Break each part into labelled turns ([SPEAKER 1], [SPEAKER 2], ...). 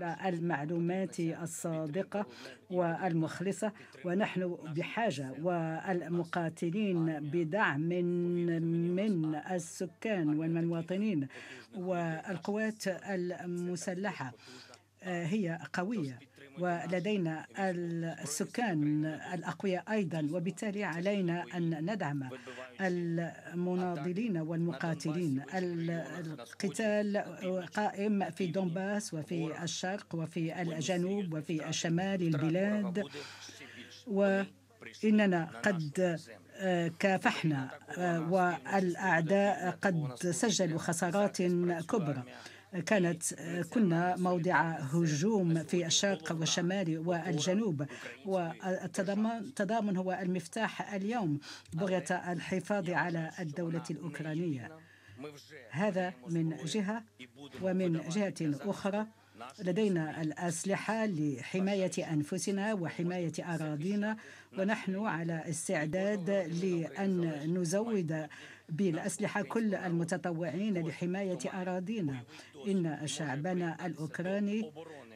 [SPEAKER 1] المعلومات الصادقة والمخلصة ونحن بحاجة والمقاتلين بدعم من السكان والمواطنين والقوات المسلحة هي قوية ولدينا السكان الأقوياء أيضا وبالتالي علينا أن ندعم المناضلين والمقاتلين القتال قائم في دونباس وفي الشرق وفي الجنوب وفي الشمال البلاد وإننا قد آه، كافحنا آه، والأعداء قد سجلوا خسارات كبرى كانت كنا موضع هجوم في الشرق والشمال والجنوب والتضامن هو المفتاح اليوم بغية الحفاظ على الدولة الأوكرانية هذا من جهة ومن جهة أخرى لدينا الأسلحة لحماية أنفسنا وحماية أراضينا ونحن على استعداد لأن نزود بالأسلحة كل المتطوعين لحماية أراضينا إن شعبنا الأوكراني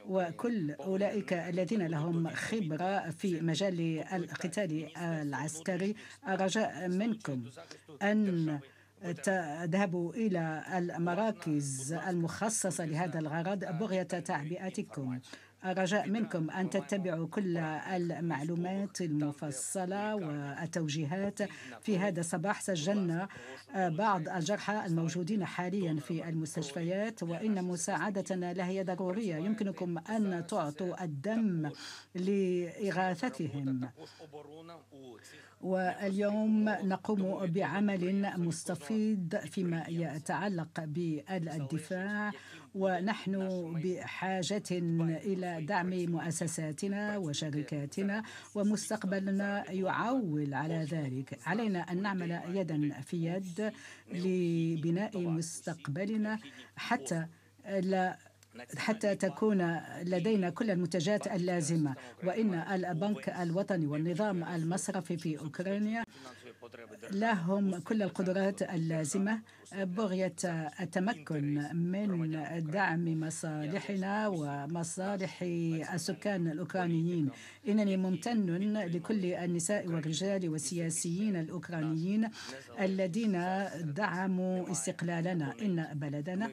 [SPEAKER 1] وكل أولئك الذين لهم خبرة في مجال القتال العسكري أرجاء منكم أن تذهبوا إلى المراكز المخصصة لهذا الغرض بغية تعبئتكم رجاء منكم أن تتبعوا كل المعلومات المفصلة والتوجيهات في هذا الصباح سجلنا بعض الجرحى الموجودين حاليا في المستشفيات وإن مساعدتنا لهي ضرورية يمكنكم أن تعطوا الدم لإغاثتهم واليوم نقوم بعمل مستفيض فيما يتعلق بالدفاع ونحن بحاجة إلى دعم مؤسساتنا وشركاتنا ومستقبلنا يعول على ذلك علينا أن نعمل يدا في يد لبناء مستقبلنا حتى لا حتى تكون لدينا كل المنتجات اللازمة وإن البنك الوطني والنظام المصرفي في أوكرانيا لهم كل القدرات اللازمة بغية التمكن من دعم مصالحنا ومصالح السكان الأوكرانيين إنني ممتن لكل النساء والرجال والسياسيين الأوكرانيين الذين دعموا استقلالنا إن بلدنا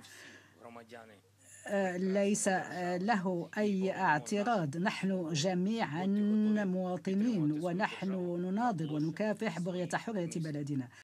[SPEAKER 1] ليس آه، له أي اعتراض نحن جميعا مواطنين ونحن نناضل ونكافح بغية حرية بلدنا